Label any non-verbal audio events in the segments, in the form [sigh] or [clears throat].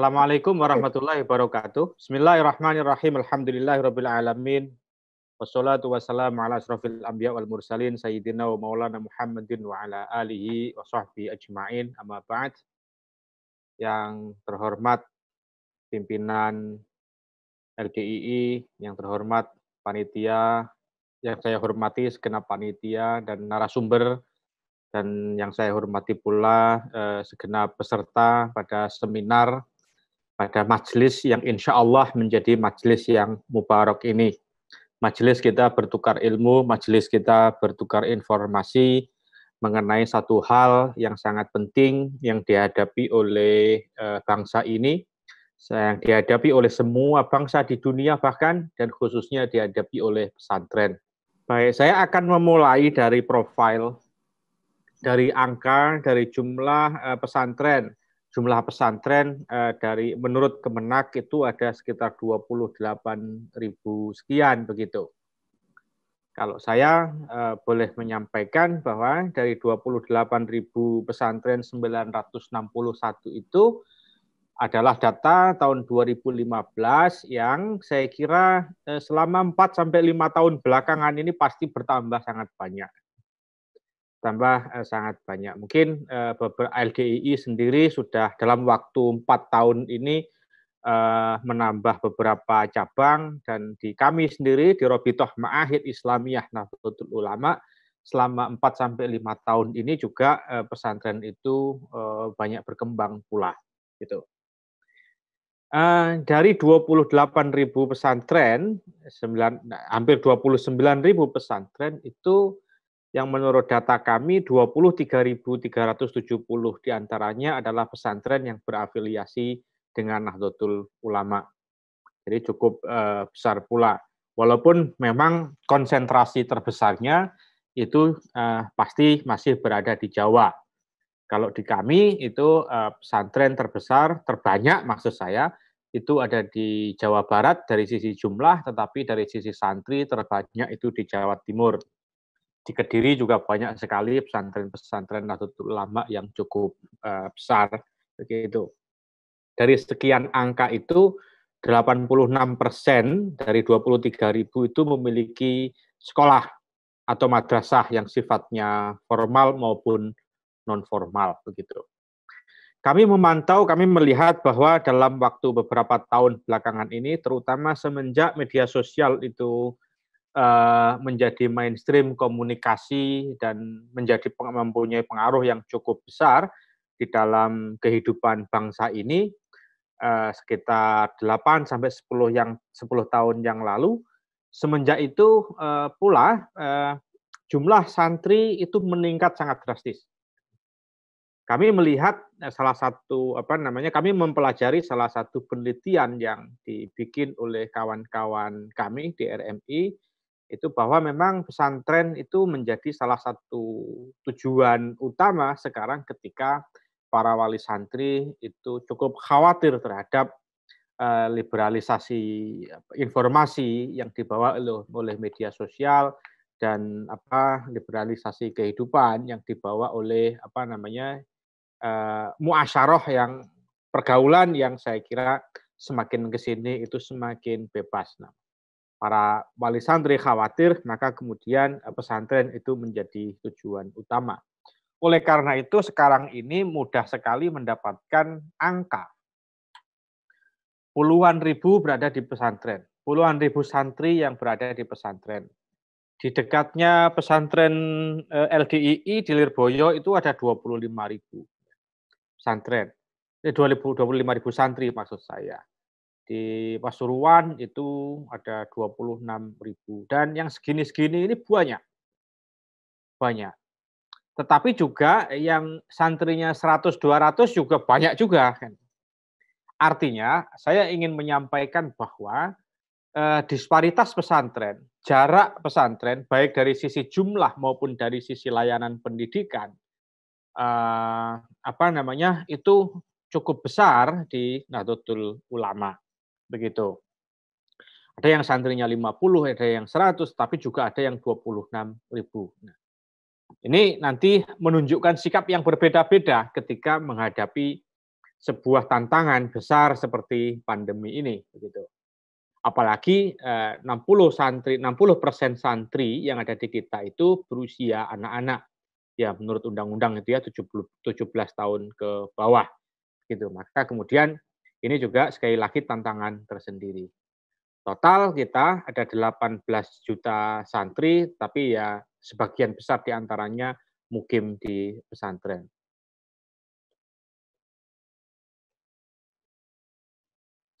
Assalamualaikum warahmatullahi wabarakatuh. Bismillahirrahmanirrahim. Alhamdulillahirrahmanirrahim. Wassalatu wassalamu ala asrafil anbiya wal mursalin sayyidina wa maulana Muhammadin wa ala alihi wa sahbihi ajma'in amma ba'd. Yang terhormat pimpinan LDII, yang terhormat panitia, yang saya hormati segenap panitia dan narasumber dan yang saya hormati pula eh, segenap peserta pada seminar pada majelis yang insya Allah menjadi majelis yang mubarak ini. Majelis kita bertukar ilmu, majelis kita bertukar informasi mengenai satu hal yang sangat penting yang dihadapi oleh eh, bangsa ini, yang dihadapi oleh semua bangsa di dunia bahkan, dan khususnya dihadapi oleh pesantren. Baik, saya akan memulai dari profil, dari angka, dari jumlah eh, pesantren jumlah pesantren eh, dari menurut Kemenak itu ada sekitar ribu sekian begitu. Kalau saya eh, boleh menyampaikan bahwa dari ribu pesantren 961 itu adalah data tahun 2015 yang saya kira eh, selama 4 sampai 5 tahun belakangan ini pasti bertambah sangat banyak tambah eh, sangat banyak. Mungkin eh, beberapa LDII sendiri sudah dalam waktu empat tahun ini eh, menambah beberapa cabang dan di kami sendiri di Robitoh Ma'ahid Islamiyah Nahdlatul Ulama selama empat sampai lima tahun ini juga eh, pesantren itu eh, banyak berkembang pula gitu. Uh, dari ribu pesantren, 9, hampir ribu pesantren itu yang menurut data kami 23.370 diantaranya adalah pesantren yang berafiliasi dengan Nahdlatul Ulama. Jadi cukup eh, besar pula. Walaupun memang konsentrasi terbesarnya itu uh, pasti masih berada di Jawa. Kalau di kami itu uh, pesantren terbesar, terbanyak maksud saya, itu ada di Jawa Barat dari sisi jumlah, tetapi dari sisi santri terbanyak itu di Jawa Timur di Kediri juga banyak sekali pesantren-pesantren Nahdlatul Ulama yang cukup uh, besar begitu. Dari sekian angka itu 86% dari ribu itu memiliki sekolah atau madrasah yang sifatnya formal maupun non formal begitu. Kami memantau, kami melihat bahwa dalam waktu beberapa tahun belakangan ini terutama semenjak media sosial itu uh, menjadi mainstream komunikasi dan menjadi peng mempunyai pengaruh yang cukup besar di dalam kehidupan bangsa ini uh, sekitar 8 sampai 10 yang 10 tahun yang lalu semenjak itu uh, pula uh, jumlah santri itu meningkat sangat drastis. Kami melihat salah satu apa namanya kami mempelajari salah satu penelitian yang dibikin oleh kawan-kawan kami di RMI itu bahwa memang pesantren itu menjadi salah satu tujuan utama sekarang ketika para wali santri itu cukup khawatir terhadap eh, liberalisasi informasi yang dibawa oleh media sosial dan apa liberalisasi kehidupan yang dibawa oleh apa namanya eh, muasyarah yang pergaulan yang saya kira semakin ke sini itu semakin bebas. Nah, para wali santri khawatir, maka kemudian eh, pesantren itu menjadi tujuan utama. Oleh karena itu, sekarang ini mudah sekali mendapatkan angka. Puluhan ribu berada di pesantren, puluhan ribu santri yang berada di pesantren. Di dekatnya pesantren eh, LDII di Lirboyo itu ada 25 ribu santri. Eh, 25 ribu santri maksud saya di Pasuruan itu ada 26 ribu dan yang segini-segini ini banyak banyak tetapi juga yang santrinya 100 200 juga banyak juga kan. artinya saya ingin menyampaikan bahwa eh, disparitas pesantren jarak pesantren baik dari sisi jumlah maupun dari sisi layanan pendidikan eh, apa namanya itu cukup besar di Nahdlatul Ulama Begitu. Ada yang santrinya 50, ada yang 100, tapi juga ada yang 26 ribu. Nah, ini nanti menunjukkan sikap yang berbeda-beda ketika menghadapi sebuah tantangan besar seperti pandemi ini. Begitu. Apalagi eh, 60 santri, 60 persen santri yang ada di kita itu berusia anak-anak. Ya, menurut undang-undang itu ya 70, 17 tahun ke bawah. Gitu. Maka kemudian ini juga sekali lagi tantangan tersendiri. Total kita ada 18 juta santri, tapi ya sebagian besar diantaranya mukim di pesantren.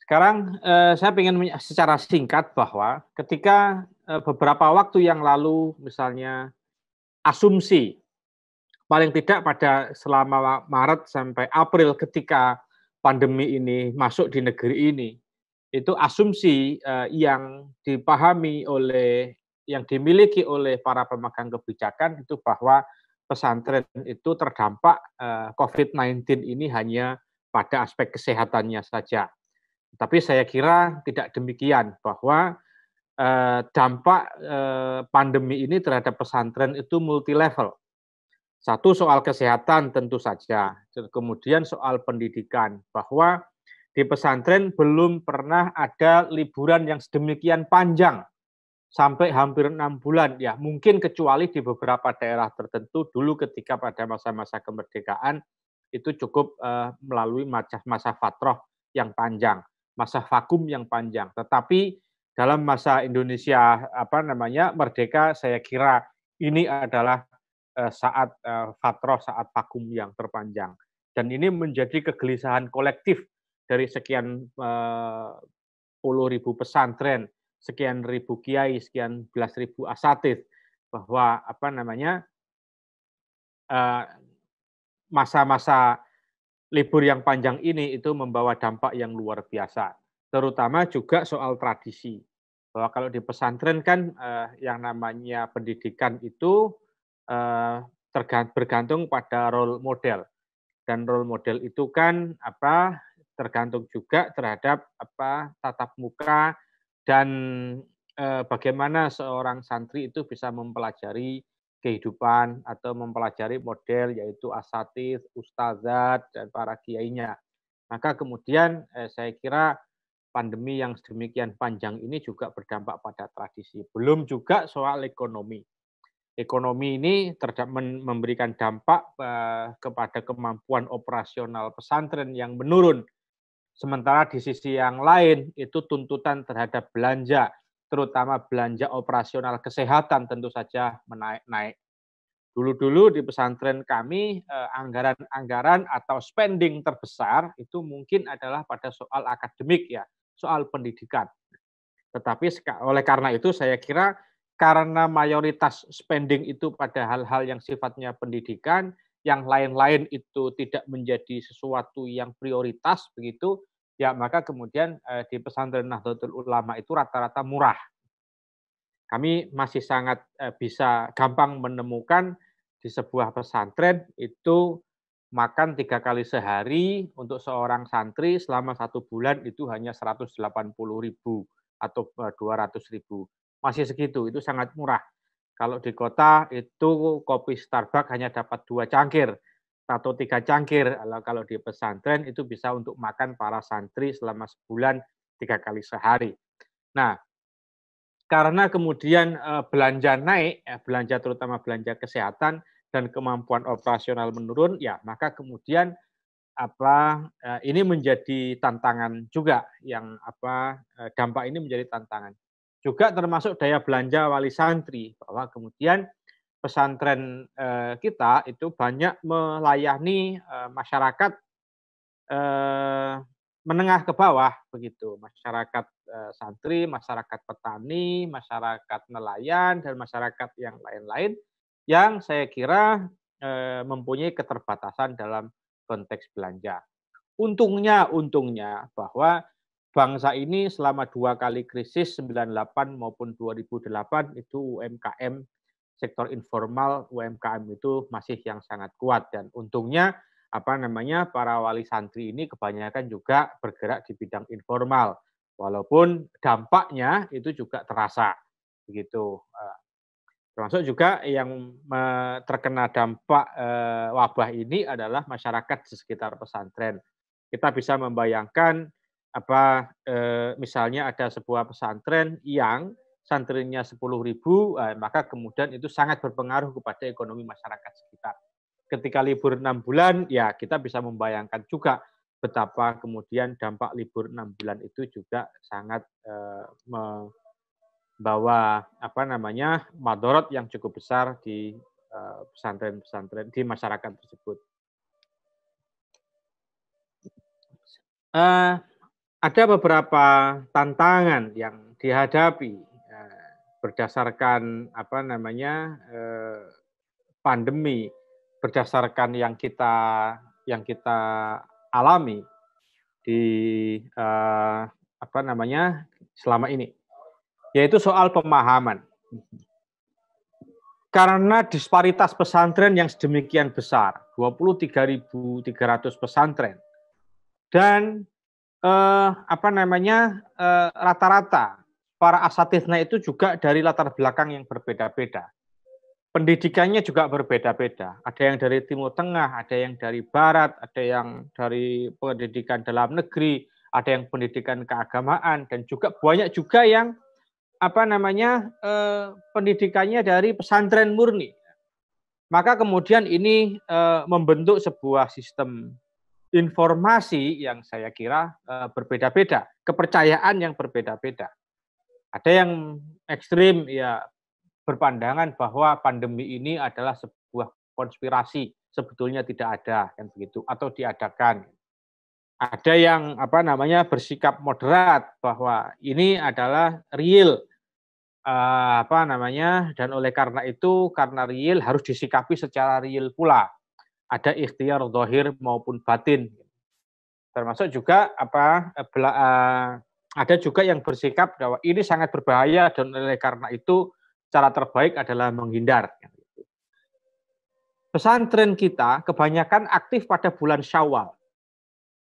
Sekarang eh, saya ingin secara singkat bahwa ketika eh, beberapa waktu yang lalu misalnya asumsi paling tidak pada selama Maret sampai April ketika pandemi ini masuk di negeri ini itu asumsi uh, yang dipahami oleh yang dimiliki oleh para pemegang kebijakan itu bahwa pesantren itu terdampak uh, eh, COVID-19 ini hanya pada aspek kesehatannya saja. Tapi saya kira tidak demikian bahwa uh, dampak uh, pandemi ini terhadap pesantren itu multi level. Satu soal kesehatan tentu saja, kemudian soal pendidikan bahwa di pesantren belum pernah ada liburan yang sedemikian panjang sampai hampir enam bulan ya mungkin kecuali di beberapa daerah tertentu dulu ketika pada masa-masa kemerdekaan itu cukup eh, melalui masa masa fatroh yang panjang masa vakum yang panjang tetapi dalam masa Indonesia apa namanya merdeka saya kira ini adalah Eh, saat eh, fatroh, saat vakum yang terpanjang. Dan ini menjadi kegelisahan kolektif dari sekian eh, puluh ribu pesantren, sekian ribu kiai, sekian belas ribu asatid, bahwa apa namanya masa-masa libur yang panjang ini itu membawa dampak yang luar biasa, terutama juga soal tradisi. Bahwa kalau di pesantren kan yang namanya pendidikan itu Eh, tergantung pada role model dan role model itu kan apa tergantung juga terhadap apa tatap muka dan eh, bagaimana seorang santri itu bisa mempelajari kehidupan atau mempelajari model yaitu asatid, ustazat dan para kiainya. Maka kemudian eh, saya kira pandemi yang sedemikian panjang ini juga berdampak pada tradisi. Belum juga soal ekonomi ekonomi ini memberikan dampak eh, kepada kemampuan operasional pesantren yang menurun. Sementara di sisi yang lain itu tuntutan terhadap belanja, terutama belanja operasional kesehatan tentu saja menaik-naik. Dulu-dulu di pesantren kami eh, anggaran-anggaran atau spending terbesar itu mungkin adalah pada soal akademik ya, soal pendidikan. Tetapi oleh karena itu saya kira karena mayoritas spending itu pada hal-hal yang sifatnya pendidikan, yang lain-lain itu tidak menjadi sesuatu yang prioritas begitu, ya maka kemudian eh, di pesantren Nahdlatul Ulama itu rata-rata murah. Kami masih sangat eh, bisa gampang menemukan di sebuah pesantren itu makan tiga kali sehari untuk seorang santri selama satu bulan itu hanya 180 ribu atau 200 eh, ribu masih segitu, itu sangat murah. Kalau di kota itu kopi Starbucks hanya dapat dua cangkir atau tiga cangkir. Kalau di pesantren itu bisa untuk makan para santri selama sebulan tiga kali sehari. Nah, karena kemudian eh, belanja naik, eh, belanja terutama belanja kesehatan dan kemampuan operasional menurun, ya maka kemudian apa eh, ini menjadi tantangan juga yang apa dampak ini menjadi tantangan juga termasuk daya belanja wali santri bahwa kemudian pesantren eh, kita itu banyak melayani eh, masyarakat eh, menengah ke bawah begitu masyarakat santri masyarakat petani masyarakat nelayan dan masyarakat yang lain-lain yang saya kira mempunyai keterbatasan dalam konteks belanja untungnya untungnya bahwa bangsa ini selama dua kali krisis 98 maupun 2008 itu UMKM sektor informal UMKM itu masih yang sangat kuat dan untungnya apa namanya para wali santri ini kebanyakan juga bergerak di bidang informal walaupun dampaknya itu juga terasa begitu eh, termasuk juga yang terkena dampak eh, wabah ini adalah masyarakat di sekitar pesantren kita bisa membayangkan apa eh, misalnya ada sebuah pesantren yang santrinya 10.000 ribu, eh, maka kemudian itu sangat berpengaruh kepada ekonomi masyarakat sekitar. Ketika libur enam bulan, ya kita bisa membayangkan juga betapa kemudian dampak libur enam bulan itu juga sangat eh, membawa apa namanya madorot yang cukup besar di eh, pesantren-pesantren di masyarakat tersebut. Uh, ada beberapa tantangan yang dihadapi ya, berdasarkan apa namanya eh, pandemi, berdasarkan yang kita yang kita alami di eh, apa namanya selama ini, yaitu soal pemahaman. Karena disparitas pesantren yang sedemikian besar, 23.300 pesantren, dan eh, apa namanya rata eh, rata-rata para asatidna itu juga dari latar belakang yang berbeda-beda. Pendidikannya juga berbeda-beda. Ada yang dari Timur Tengah, ada yang dari Barat, ada yang dari pendidikan dalam negeri, ada yang pendidikan keagamaan, dan juga banyak juga yang apa namanya eh, pendidikannya dari pesantren murni. Maka kemudian ini eh, membentuk sebuah sistem informasi yang saya kira eh, berbeda-beda, kepercayaan yang berbeda-beda. Ada yang ekstrim ya berpandangan bahwa pandemi ini adalah sebuah konspirasi, sebetulnya tidak ada kan begitu atau diadakan. Ada yang apa namanya bersikap moderat bahwa ini adalah real eh, apa namanya dan oleh karena itu karena real harus disikapi secara real pula ada ikhtiar dohir maupun batin. Termasuk juga apa eh, eh, ada juga yang bersikap bahwa ini sangat berbahaya dan oleh karena itu cara terbaik adalah menghindar. Pesantren kita kebanyakan aktif pada bulan Syawal.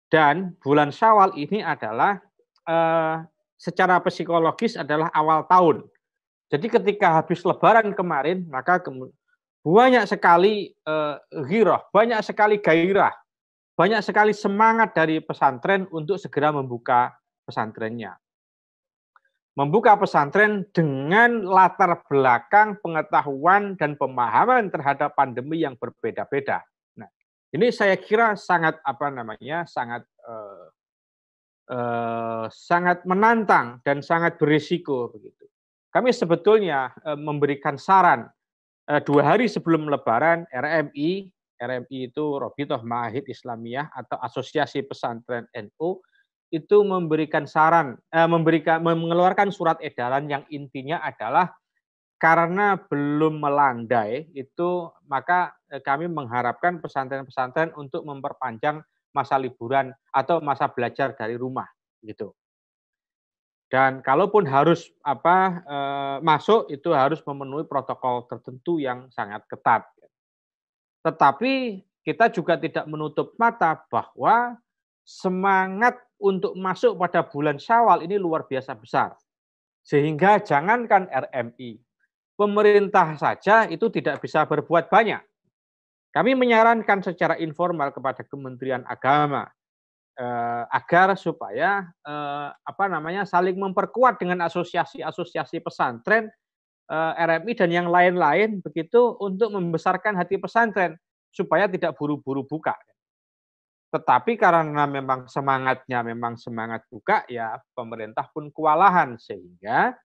Dan bulan Syawal ini adalah eh, secara psikologis adalah awal tahun. Jadi ketika habis lebaran kemarin, maka banyak sekali uh, eh, giroh, banyak sekali gairah, banyak sekali semangat dari pesantren untuk segera membuka pesantrennya. Membuka pesantren dengan latar belakang pengetahuan dan pemahaman terhadap pandemi yang berbeda-beda. Nah, ini saya kira sangat apa namanya, sangat uh, uh, sangat menantang dan sangat berisiko begitu. Kami sebetulnya uh, memberikan saran Eh, dua hari sebelum Lebaran, RMI, RMI itu Robitoh Ma'ahid Islamiyah atau Asosiasi Pesantren NU itu memberikan saran, eh, memberikan mengeluarkan surat edaran yang intinya adalah karena belum melandai itu maka eh, kami mengharapkan pesantren-pesantren untuk memperpanjang masa liburan atau masa belajar dari rumah gitu. Dan kalaupun harus apa e, masuk itu harus memenuhi protokol tertentu yang sangat ketat. Tetapi kita juga tidak menutup mata bahwa semangat untuk masuk pada bulan Syawal ini luar biasa besar. Sehingga jangankan RMI, pemerintah saja itu tidak bisa berbuat banyak. Kami menyarankan secara informal kepada Kementerian Agama eh, agar supaya eh, apa namanya saling memperkuat dengan asosiasi-asosiasi pesantren eh, RMI dan yang lain-lain begitu untuk membesarkan hati pesantren supaya tidak buru-buru buka. Tetapi karena memang semangatnya memang semangat buka ya pemerintah pun kewalahan sehingga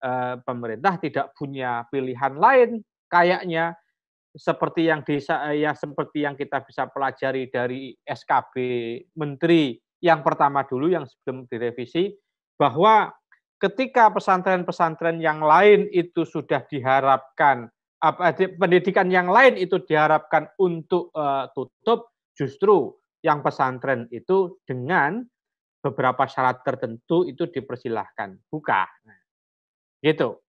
eh, pemerintah tidak punya pilihan lain kayaknya seperti yang desa ya seperti yang kita bisa pelajari dari SKB Menteri yang pertama dulu yang sebelum direvisi bahwa ketika pesantren-pesantren yang lain itu sudah diharapkan apa eh, pendidikan yang lain itu diharapkan untuk uh, tutup justru yang pesantren itu dengan beberapa syarat tertentu itu dipersilahkan buka nah, gitu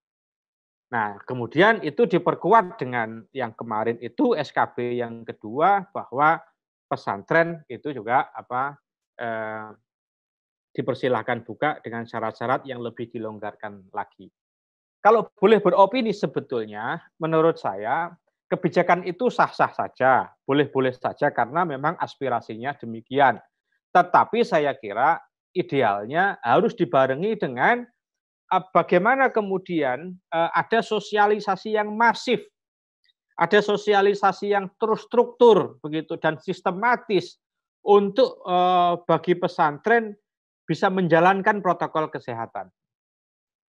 Nah, kemudian itu diperkuat dengan yang kemarin itu SKB yang kedua bahwa pesantren itu juga apa eh, dipersilahkan buka dengan syarat-syarat yang lebih dilonggarkan lagi. Kalau boleh beropini sebetulnya, menurut saya kebijakan itu sah-sah saja, boleh-boleh saja karena memang aspirasinya demikian. Tetapi saya kira idealnya harus dibarengi dengan bagaimana kemudian eh, ada sosialisasi yang masif, ada sosialisasi yang terstruktur begitu dan sistematis untuk eh, bagi pesantren bisa menjalankan protokol kesehatan.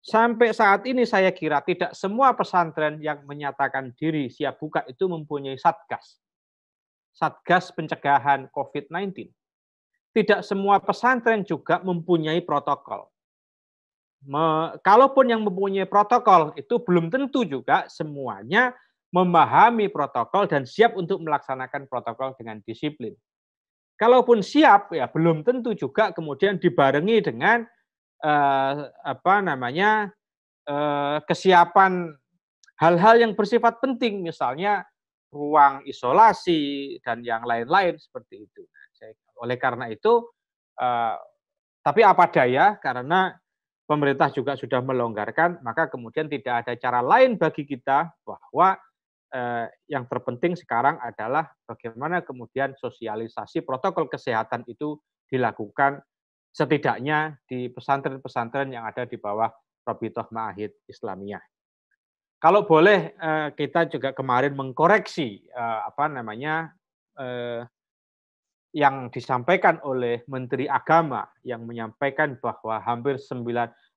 Sampai saat ini saya kira tidak semua pesantren yang menyatakan diri siap buka itu mempunyai satgas. Satgas pencegahan COVID-19. Tidak semua pesantren juga mempunyai protokol me, kalaupun yang mempunyai protokol itu belum tentu juga semuanya memahami protokol dan siap untuk melaksanakan protokol dengan disiplin. Kalaupun siap ya belum tentu juga kemudian dibarengi dengan eh, apa namanya eh, kesiapan hal-hal yang bersifat penting misalnya ruang isolasi dan yang lain-lain seperti itu. Nah, oleh karena itu eh, tapi apa daya karena pemerintah juga sudah melonggarkan, maka kemudian tidak ada cara lain bagi kita bahwa eh, yang terpenting sekarang adalah bagaimana kemudian sosialisasi protokol kesehatan itu dilakukan setidaknya di pesantren-pesantren yang ada di bawah Robitoh Ma'ahid Islamiyah. Kalau boleh eh, kita juga kemarin mengkoreksi eh, apa namanya yang disampaikan oleh Menteri Agama yang menyampaikan bahwa hampir 9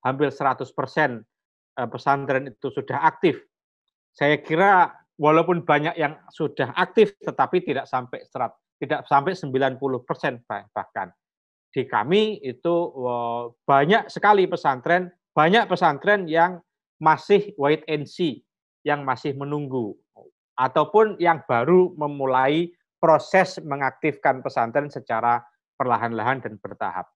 hampir 100% e, pesantren itu sudah aktif. Saya kira walaupun banyak yang sudah aktif tetapi tidak sampai serat tidak sampai 90% bahkan. Di kami itu e, banyak sekali pesantren, banyak pesantren yang masih wait and see, yang masih menunggu ataupun yang baru memulai proses mengaktifkan pesantren secara perlahan-lahan dan bertahap.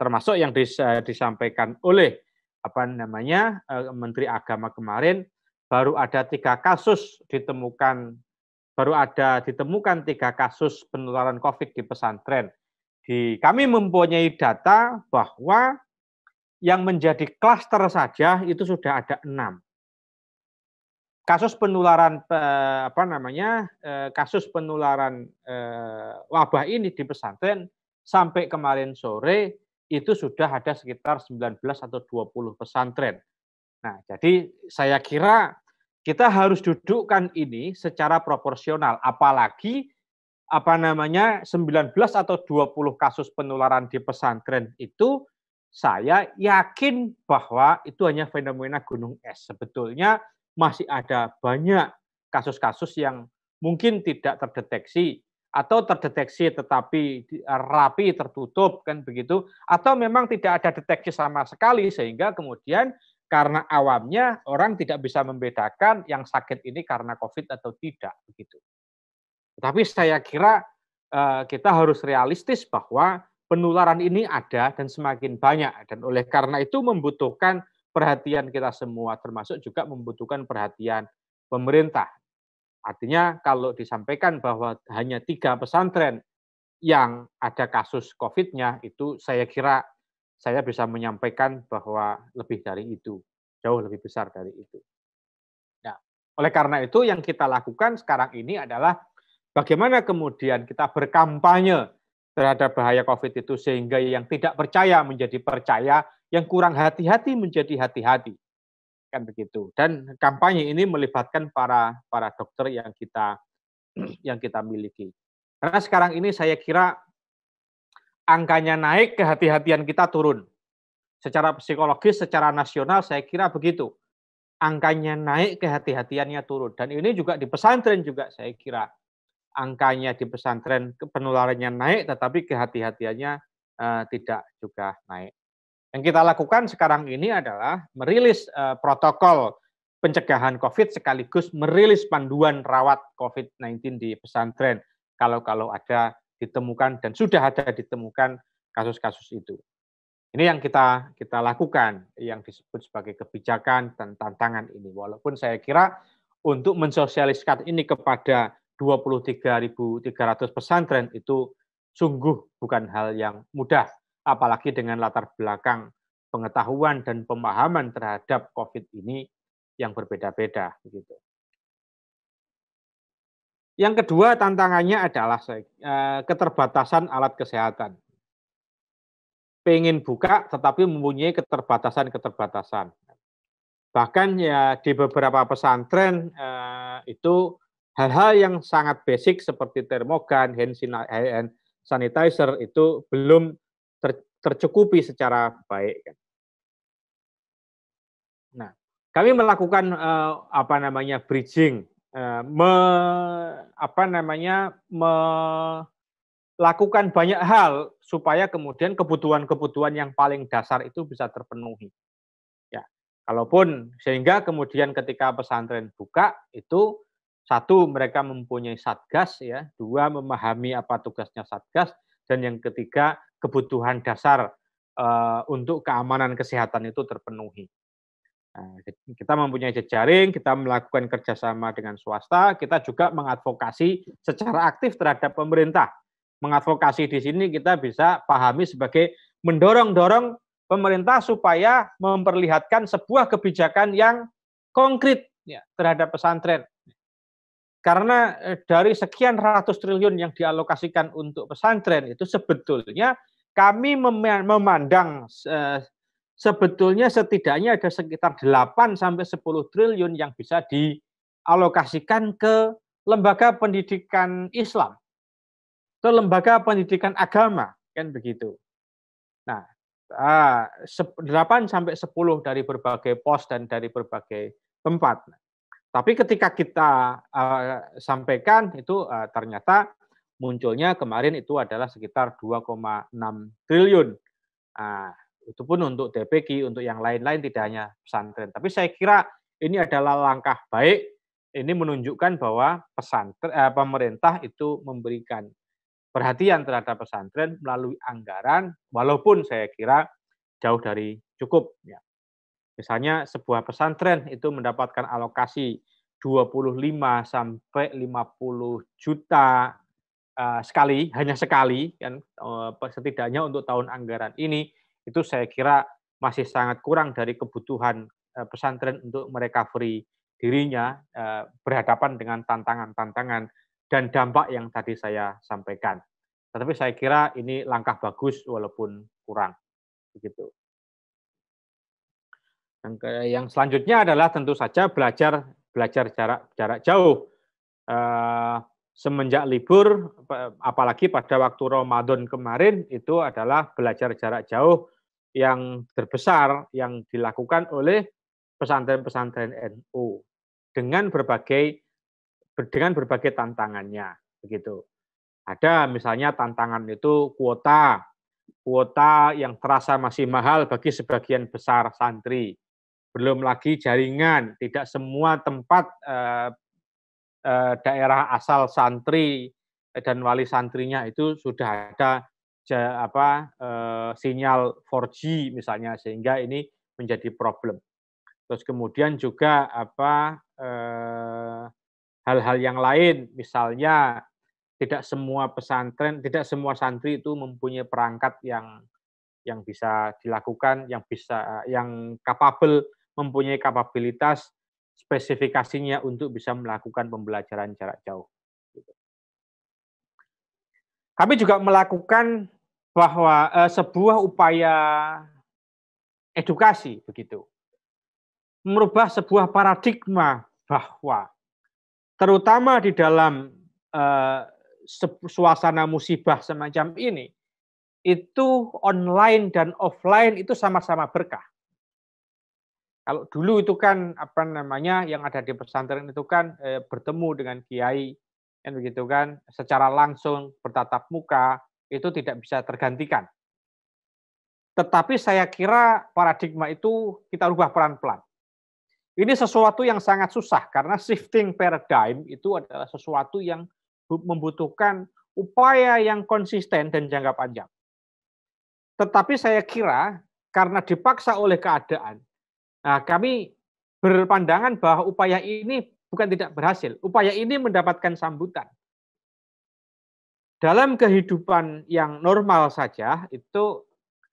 Termasuk yang eh, disampaikan oleh apa namanya eh, Menteri Agama kemarin baru ada tiga kasus ditemukan baru ada ditemukan tiga kasus penularan COVID di pesantren. Di kami mempunyai data bahwa yang menjadi klaster saja itu sudah ada enam kasus penularan apa namanya eh, kasus penularan eh, wabah ini di pesantren sampai kemarin sore itu sudah ada sekitar 19 atau 20 pesantren. Nah, jadi saya kira kita harus dudukkan ini secara proporsional apalagi apa namanya 19 atau 20 kasus penularan di pesantren itu saya yakin bahwa itu hanya fenomena gunung es. Sebetulnya masih ada banyak kasus-kasus yang mungkin tidak terdeteksi atau terdeteksi tetapi eh, rapi tertutup kan begitu atau memang tidak ada deteksi sama sekali sehingga kemudian karena awamnya orang tidak bisa membedakan yang sakit ini karena covid atau tidak begitu. Tapi saya kira eh, kita harus realistis bahwa penularan ini ada dan semakin banyak dan oleh karena itu membutuhkan perhatian kita semua, termasuk juga membutuhkan perhatian pemerintah. Artinya kalau disampaikan bahwa hanya tiga pesantren yang ada kasus COVID-nya, itu saya kira saya bisa menyampaikan bahwa lebih dari itu, jauh lebih besar dari itu. Nah, oleh karena itu yang kita lakukan sekarang ini adalah bagaimana kemudian kita berkampanye terhadap bahaya COVID itu sehingga yang tidak percaya menjadi percaya yang kurang hati-hati menjadi hati-hati. Kan begitu. Dan kampanye ini melibatkan para para dokter yang kita [clears throat] yang kita miliki. Karena sekarang ini saya kira angkanya naik, kehati-hatian kita turun. Secara psikologis, secara nasional saya kira begitu. Angkanya naik, kehati-hatiannya turun. Dan ini juga di pesantren juga saya kira angkanya di pesantren penularannya naik tetapi kehati-hatiannya uh, tidak juga naik. Yang kita lakukan sekarang ini adalah merilis uh, protokol pencegahan COVID sekaligus merilis panduan rawat COVID-19 di pesantren kalau-kalau ada ditemukan dan sudah ada ditemukan kasus-kasus itu. Ini yang kita kita lakukan yang disebut sebagai kebijakan dan tantangan ini. Walaupun saya kira untuk mensosialisasikan ini kepada 23.300 pesantren itu sungguh bukan hal yang mudah apalagi dengan latar belakang pengetahuan dan pemahaman terhadap COVID ini yang berbeda-beda. Gitu. Yang kedua tantangannya adalah eh, keterbatasan alat kesehatan. Pengen buka tetapi mempunyai keterbatasan-keterbatasan. Bahkan ya di beberapa pesantren eh, itu hal-hal yang sangat basic seperti termogan, hand sanitizer itu belum tercukupi secara baik. Kan. Nah, kami melakukan eh, apa namanya bridging, eh, me, apa namanya melakukan banyak hal supaya kemudian kebutuhan-kebutuhan yang paling dasar itu bisa terpenuhi. Ya, kalaupun sehingga kemudian ketika pesantren buka itu satu mereka mempunyai satgas ya, dua memahami apa tugasnya satgas dan yang ketiga kebutuhan dasar eh, untuk keamanan kesehatan itu terpenuhi. Nah, kita mempunyai jejaring, kita melakukan kerjasama dengan swasta, kita juga mengadvokasi secara aktif terhadap pemerintah. Mengadvokasi di sini kita bisa pahami sebagai mendorong-dorong pemerintah supaya memperlihatkan sebuah kebijakan yang konkret ya, terhadap pesantren. Karena eh, dari sekian ratus triliun yang dialokasikan untuk pesantren itu sebetulnya kami memandang eh, sebetulnya setidaknya ada sekitar 8 sampai 10 triliun yang bisa dialokasikan ke lembaga pendidikan Islam, ke lembaga pendidikan agama, kan begitu. Nah, 8 ah, sampai 10 dari berbagai pos dan dari berbagai tempat. Tapi ketika kita uh, sampaikan itu uh, ternyata munculnya kemarin itu adalah sekitar 2,6 triliun. Nah, itu pun untuk DPK, untuk yang lain-lain tidak hanya pesantren. Tapi saya kira ini adalah langkah baik. Ini menunjukkan bahwa pesantren eh, pemerintah itu memberikan perhatian terhadap pesantren melalui anggaran, walaupun saya kira jauh dari cukup. Ya. Misalnya sebuah pesantren itu mendapatkan alokasi 25 sampai 50 juta uh, sekali, hanya sekali kan uh, setidaknya untuk tahun anggaran ini itu saya kira masih sangat kurang dari kebutuhan uh, pesantren untuk merecovery dirinya uh, berhadapan dengan tantangan-tantangan dan dampak yang tadi saya sampaikan. Tetapi saya kira ini langkah bagus walaupun kurang. Begitu. Yang, yang selanjutnya adalah tentu saja belajar belajar jarak jarak jauh. Uh, semenjak libur, apalagi pada waktu Ramadan kemarin, itu adalah belajar jarak jauh yang terbesar yang dilakukan oleh pesantren-pesantren NU dengan berbagai dengan berbagai tantangannya begitu. Ada misalnya tantangan itu kuota, kuota yang terasa masih mahal bagi sebagian besar santri belum lagi jaringan, tidak semua tempat eh, eh, daerah asal santri dan wali santrinya itu sudah ada ja, apa eh, sinyal 4G misalnya sehingga ini menjadi problem. Terus kemudian juga apa hal eh, hal-hal yang lain misalnya tidak semua pesantren, tidak semua santri itu mempunyai perangkat yang yang bisa dilakukan, yang bisa yang capable mempunyai kapabilitas spesifikasinya untuk bisa melakukan pembelajaran jarak jauh. Gitu. Kami juga melakukan bahwa eh, sebuah upaya edukasi begitu merubah sebuah paradigma bahwa terutama di dalam eh, suasana musibah semacam ini itu online dan offline itu sama-sama berkah. Kalau dulu itu kan apa namanya yang ada di pesantren itu kan e, bertemu dengan kiai kan begitu kan secara langsung bertatap muka itu tidak bisa tergantikan. Tetapi saya kira paradigma itu kita rubah pelan-pelan. Ini sesuatu yang sangat susah karena shifting paradigm itu adalah sesuatu yang membutuhkan upaya yang konsisten dan jangka panjang. Tetapi saya kira karena dipaksa oleh keadaan, Nah, kami berpandangan bahwa upaya ini bukan tidak berhasil. Upaya ini mendapatkan sambutan. Dalam kehidupan yang normal saja itu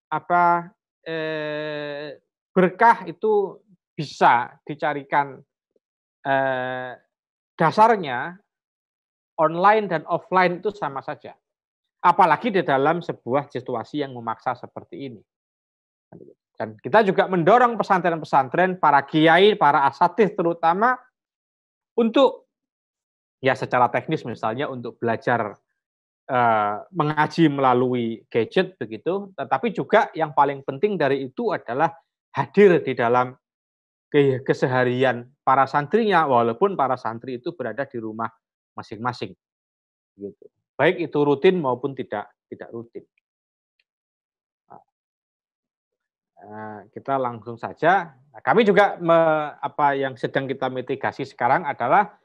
apa eh, berkah itu bisa dicarikan eh, dasarnya online dan offline itu sama saja. Apalagi di dalam sebuah situasi yang memaksa seperti ini. Dan kita juga mendorong pesantren-pesantren, para kiai, para asatid terutama untuk ya secara teknis misalnya untuk belajar eh, mengaji melalui gadget begitu, tetapi juga yang paling penting dari itu adalah hadir di dalam keseharian para santrinya walaupun para santri itu berada di rumah masing-masing. Gitu. Baik itu rutin maupun tidak tidak rutin. Nah, kita langsung saja. Nah, kami juga me, apa yang sedang kita mitigasi sekarang adalah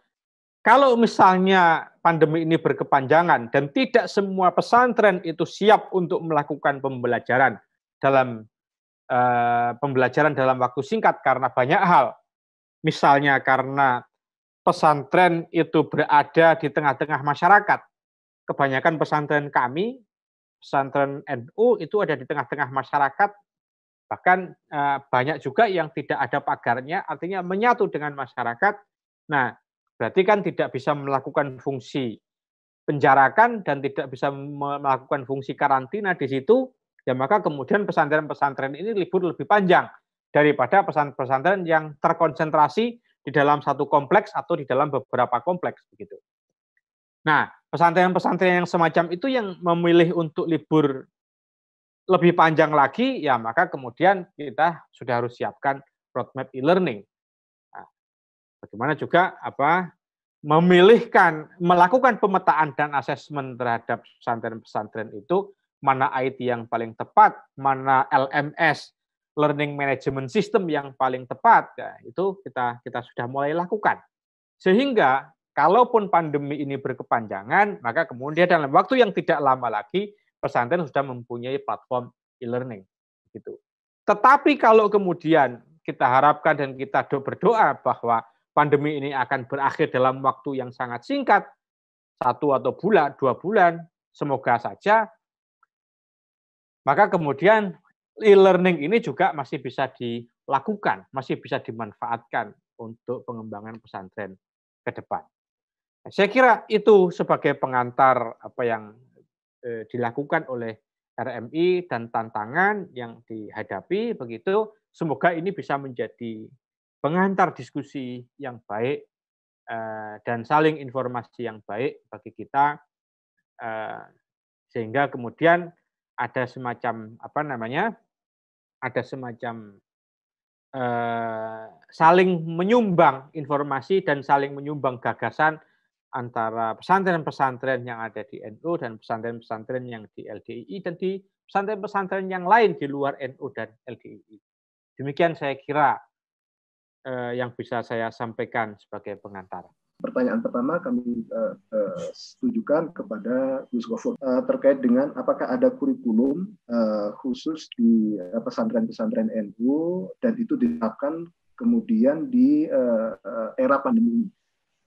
kalau misalnya pandemi ini berkepanjangan dan tidak semua pesantren itu siap untuk melakukan pembelajaran dalam eh, pembelajaran dalam waktu singkat karena banyak hal. Misalnya karena pesantren itu berada di tengah-tengah masyarakat. Kebanyakan pesantren kami, pesantren NU itu ada di tengah-tengah masyarakat Bahkan eh, banyak juga yang tidak ada pagarnya, artinya menyatu dengan masyarakat. Nah, berarti kan tidak bisa melakukan fungsi penjarakan dan tidak bisa melakukan fungsi karantina di situ, ya maka kemudian pesantren-pesantren ini libur lebih panjang daripada pesantren-pesantren yang terkonsentrasi di dalam satu kompleks atau di dalam beberapa kompleks begitu. Nah, pesantren-pesantren yang semacam itu yang memilih untuk libur lebih panjang lagi, ya maka kemudian kita sudah harus siapkan roadmap e-learning. Nah, bagaimana juga apa memilihkan, melakukan pemetaan dan asesmen terhadap pesantren-pesantren itu, mana IT yang paling tepat, mana LMS, learning management system yang paling tepat, ya, itu kita kita sudah mulai lakukan. Sehingga kalaupun pandemi ini berkepanjangan, maka kemudian dalam waktu yang tidak lama lagi pesantren sudah mempunyai platform e-learning gitu. Tetapi kalau kemudian kita harapkan dan kita berdoa bahwa pandemi ini akan berakhir dalam waktu yang sangat singkat, satu atau bulan, dua bulan, semoga saja. Maka kemudian e-learning ini juga masih bisa dilakukan, masih bisa dimanfaatkan untuk pengembangan pesantren ke depan. Saya kira itu sebagai pengantar apa yang Eh, dilakukan oleh RMI dan tantangan yang dihadapi begitu. Semoga ini bisa menjadi pengantar diskusi yang baik eh, dan saling informasi yang baik bagi kita eh, sehingga kemudian ada semacam apa namanya ada semacam saling menyumbang informasi dan saling menyumbang gagasan antara pesantren-pesantren yang ada di NU dan pesantren-pesantren yang di LDII dan di pesantren-pesantren yang lain di luar NU dan LDII. Demikian saya kira eh, yang bisa saya sampaikan sebagai pengantar. Pertanyaan pertama kami uh, uh, setujukan kepada Gus Gofur uh, terkait dengan apakah ada kurikulum uh, khusus di pesantren-pesantren NU dan itu diterapkan kemudian di uh, era pandemi ini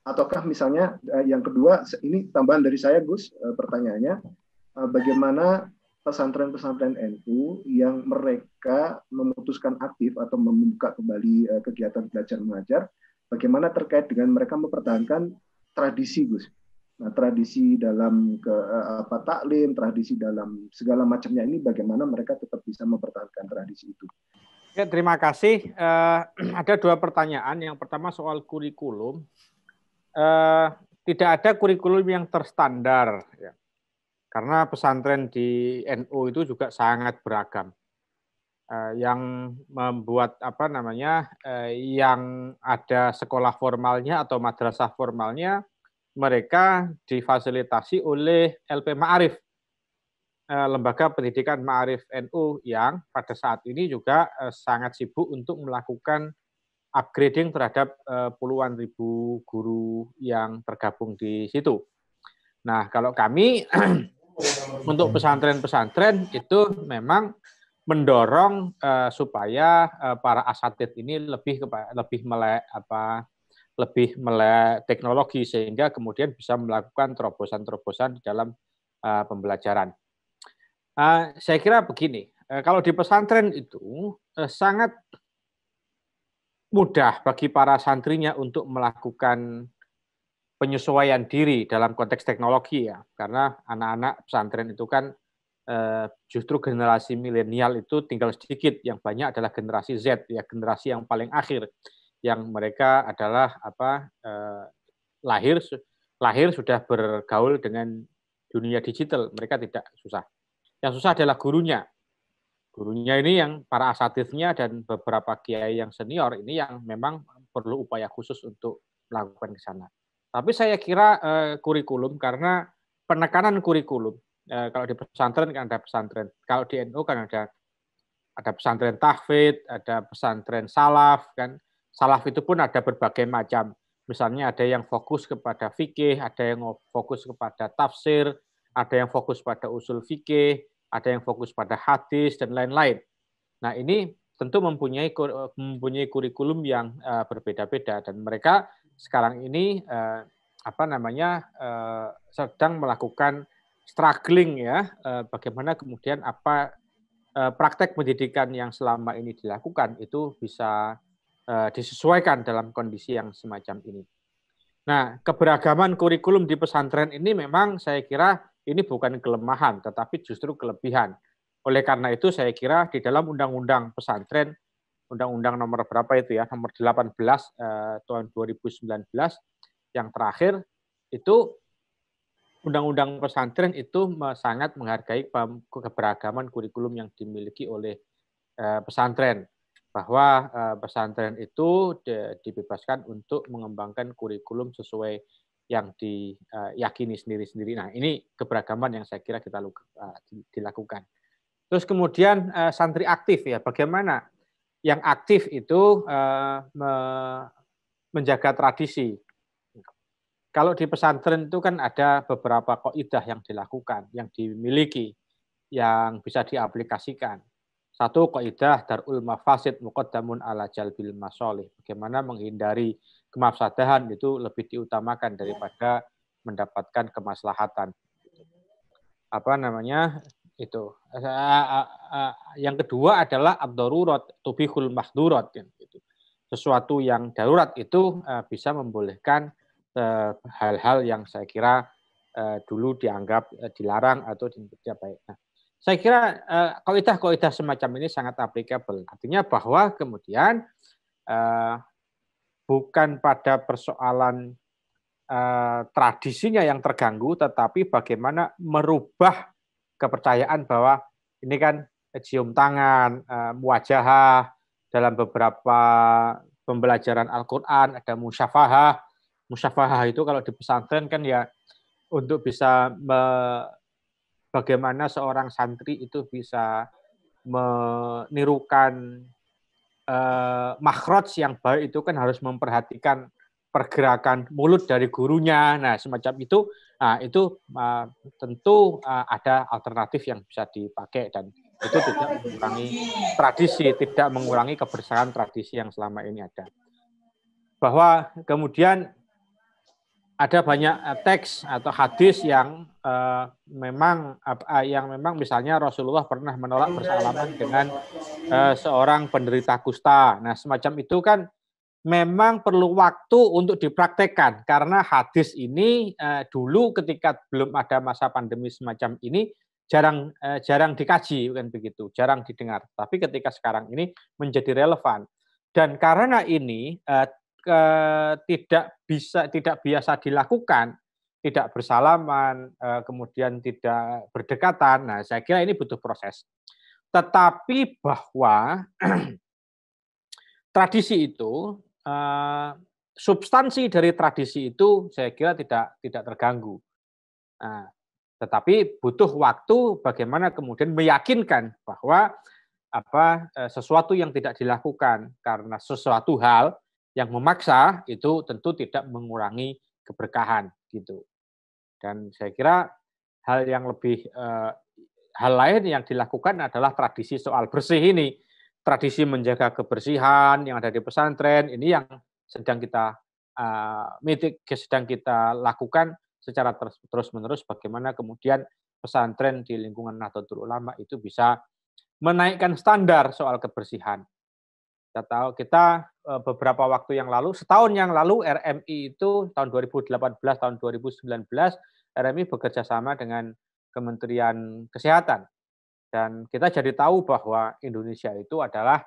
ataukah misalnya eh, yang kedua ini tambahan dari saya Gus eh, pertanyaannya eh, bagaimana pesantren-pesantren NU yang mereka memutuskan aktif atau membuka kembali kegiatan belajar mengajar bagaimana terkait dengan mereka mempertahankan tradisi Gus nah tradisi dalam ke apa taklim tradisi dalam segala macamnya ini bagaimana mereka tetap bisa mempertahankan tradisi itu Ya, terima kasih. Uh, [clears throat] ada dua pertanyaan. Yang pertama soal kurikulum eh, tidak ada kurikulum yang terstandar ya. karena pesantren di NU itu juga sangat beragam eh, yang membuat apa namanya eh, yang ada sekolah formalnya atau madrasah formalnya mereka difasilitasi oleh LP Ma'arif eh, lembaga pendidikan Ma'arif NU yang pada saat ini juga eh, sangat sibuk untuk melakukan upgrading terhadap eh, puluhan ribu guru yang tergabung di situ. Nah, kalau kami [clears throat] untuk pesantren-pesantren itu memang mendorong uh, supaya uh, para asatid ini lebih lebih melek apa lebih melek teknologi sehingga kemudian bisa melakukan terobosan-terobosan di dalam uh, pembelajaran. Uh, saya kira begini, uh, kalau di pesantren itu uh, sangat mudah bagi para santrinya untuk melakukan penyesuaian diri dalam konteks teknologi ya karena anak-anak pesantren itu kan eh, justru generasi milenial itu tinggal sedikit yang banyak adalah generasi Z ya generasi yang paling akhir yang mereka adalah apa eh, lahir lahir sudah bergaul dengan dunia digital mereka tidak susah yang susah adalah gurunya gurunya ini yang para asatifnya dan beberapa kiai yang senior ini yang memang perlu upaya khusus untuk melakukan ke sana. Tapi saya kira eh, kurikulum karena penekanan kurikulum eh, kalau di pesantren kan ada pesantren, kalau di NU kan ada ada pesantren tahfid, ada pesantren salaf kan. Salaf itu pun ada berbagai macam. Misalnya ada yang fokus kepada fikih, ada yang fokus kepada tafsir, ada yang fokus pada usul fikih, ada yang fokus pada hadis dan lain-lain. Nah, ini tentu mempunyai eh, mempunyai kurikulum yang uh, berbeda-beda dan mereka sekarang ini uh, apa namanya uh, sedang melakukan struggling ya uh, bagaimana kemudian apa uh, praktek pendidikan yang selama ini dilakukan itu bisa uh, disesuaikan dalam kondisi yang semacam ini. Nah, keberagaman kurikulum di pesantren ini memang saya kira ini bukan kelemahan, tetapi justru kelebihan. Oleh karena itu saya kira di dalam Undang-Undang Pesantren, Undang-Undang nomor berapa itu ya, nomor 18 eh, tahun 2019 yang terakhir itu Undang-Undang Pesantren itu sangat menghargai keberagaman kurikulum yang dimiliki oleh eh, pesantren bahwa eh, pesantren itu dibebaskan untuk mengembangkan kurikulum sesuai yang diyakini eh, sendiri-sendiri. Nah, ini keberagaman yang saya kira kita eh, dilakukan. Terus kemudian eh, santri aktif ya, bagaimana yang aktif itu menjaga tradisi. Kalau di pesantren itu kan ada beberapa koidah yang dilakukan, yang dimiliki, yang bisa diaplikasikan. Satu, kaidah darul mafasid muqaddamun ala jalbil masolih. Bagaimana menghindari kemafsadahan itu lebih diutamakan daripada mendapatkan kemaslahatan. Apa namanya? Itu. Eh, eh, eh, yang kedua adalah abdarurat tubihul mahdurat. Ya, gitu. Sesuatu yang darurat itu bisa membolehkan hal-hal yang saya kira dulu dianggap dilarang atau tidak baik. Nah, saya kira eh, koidah-koidah semacam ini sangat applicable. Artinya bahwa kemudian eh, bukan pada persoalan eh, tradisinya yang terganggu, tetapi bagaimana merubah kepercayaan bahwa ini kan cium tangan, eh, wajah dalam beberapa pembelajaran Al-Quran, ada musyafahah. Musyafahah itu kalau di pesantren kan ya untuk bisa bagaimana seorang santri itu bisa menirukan eh, makhraj yang baik itu kan harus memperhatikan pergerakan mulut dari gurunya. Nah, semacam itu, nah, itu uh, tentu uh, ada alternatif yang bisa dipakai dan itu tidak mengurangi tradisi, tidak mengurangi kebersamaan tradisi yang selama ini ada. Bahwa kemudian ada banyak eh, teks atau hadis yang uh, memang uh, yang memang misalnya Rasulullah pernah menolak bersalaman dengan uh, seorang penderita kusta. Nah, semacam itu kan memang perlu waktu untuk dipraktekkan karena hadis ini uh, dulu ketika belum ada masa pandemi semacam ini jarang uh, jarang dikaji kan begitu, jarang didengar. Tapi ketika sekarang ini menjadi relevan. Dan karena ini uh, ke, tidak bisa tidak biasa dilakukan tidak bersalaman, eh, kemudian tidak berdekatan. Nah, saya kira ini butuh proses. Tetapi bahwa [clears throat] tradisi itu eh, substansi dari tradisi itu saya kira tidak tidak terganggu. Nah, tetapi butuh waktu bagaimana kemudian meyakinkan bahwa apa eh, sesuatu yang tidak dilakukan karena sesuatu hal yang memaksa itu tentu tidak mengurangi keberkahan gitu. Dan saya kira hal yang lebih eh, hal lain yang dilakukan adalah tradisi soal bersih ini, tradisi menjaga kebersihan yang ada di pesantren ini yang sedang kita uh, mitik sedang kita lakukan secara terus, terus menerus bagaimana kemudian pesantren di lingkungan Nahdlatul Ulama itu bisa menaikkan standar soal kebersihan. Kita tahu kita eh, beberapa waktu yang lalu, setahun yang lalu RMI itu tahun 2018 tahun 2019 RMI bekerja sama dengan Kementerian Kesehatan dan kita jadi tahu bahwa Indonesia itu adalah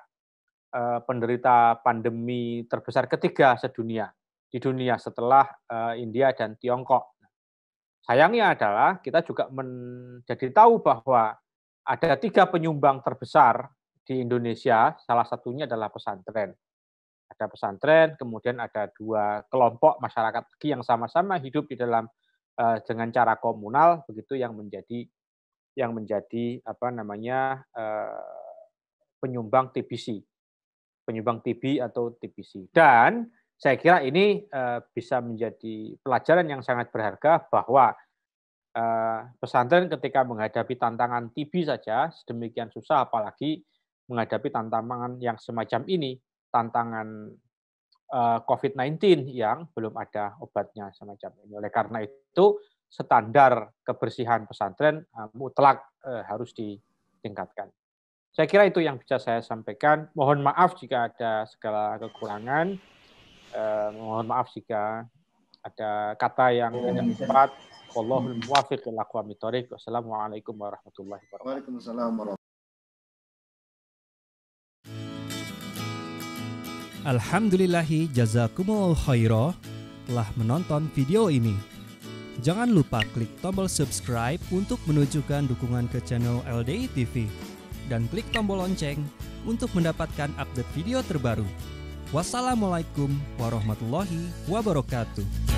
eh, penderita pandemi terbesar ketiga sedunia di dunia setelah eh, India dan Tiongkok. Sayangnya adalah kita juga menjadi tahu bahwa ada tiga penyumbang terbesar di Indonesia salah satunya adalah pesantren. Ada pesantren, kemudian ada dua kelompok masyarakat yang sama-sama hidup di dalam eh, dengan cara komunal begitu yang menjadi yang menjadi apa namanya eh, penyumbang TBC. Penyumbang TB atau TBC. Dan saya kira ini eh, bisa menjadi pelajaran yang sangat berharga bahwa pesantren ketika menghadapi tantangan TB saja sedemikian susah apalagi menghadapi tantangan yang semacam ini, tantangan eh, COVID-19 yang belum ada obatnya semacam ini. Oleh karena itu, standar kebersihan pesantren eh, mutlak eh, harus ditingkatkan. Saya kira itu yang bisa saya sampaikan. Mohon maaf jika ada segala kekurangan. Eh, mohon maaf jika ada kata yang tidak tepat. Wallahul muwafiq ila Wassalamualaikum warahmatullahi wabarakatuh. warahmatullahi wabarakatuh. Alhamdulillahi jazakumul khairah telah menonton video ini. Jangan lupa klik tombol subscribe untuk menunjukkan dukungan ke channel LDI TV dan klik tombol lonceng untuk mendapatkan update video terbaru. Wassalamualaikum warahmatullahi wabarakatuh.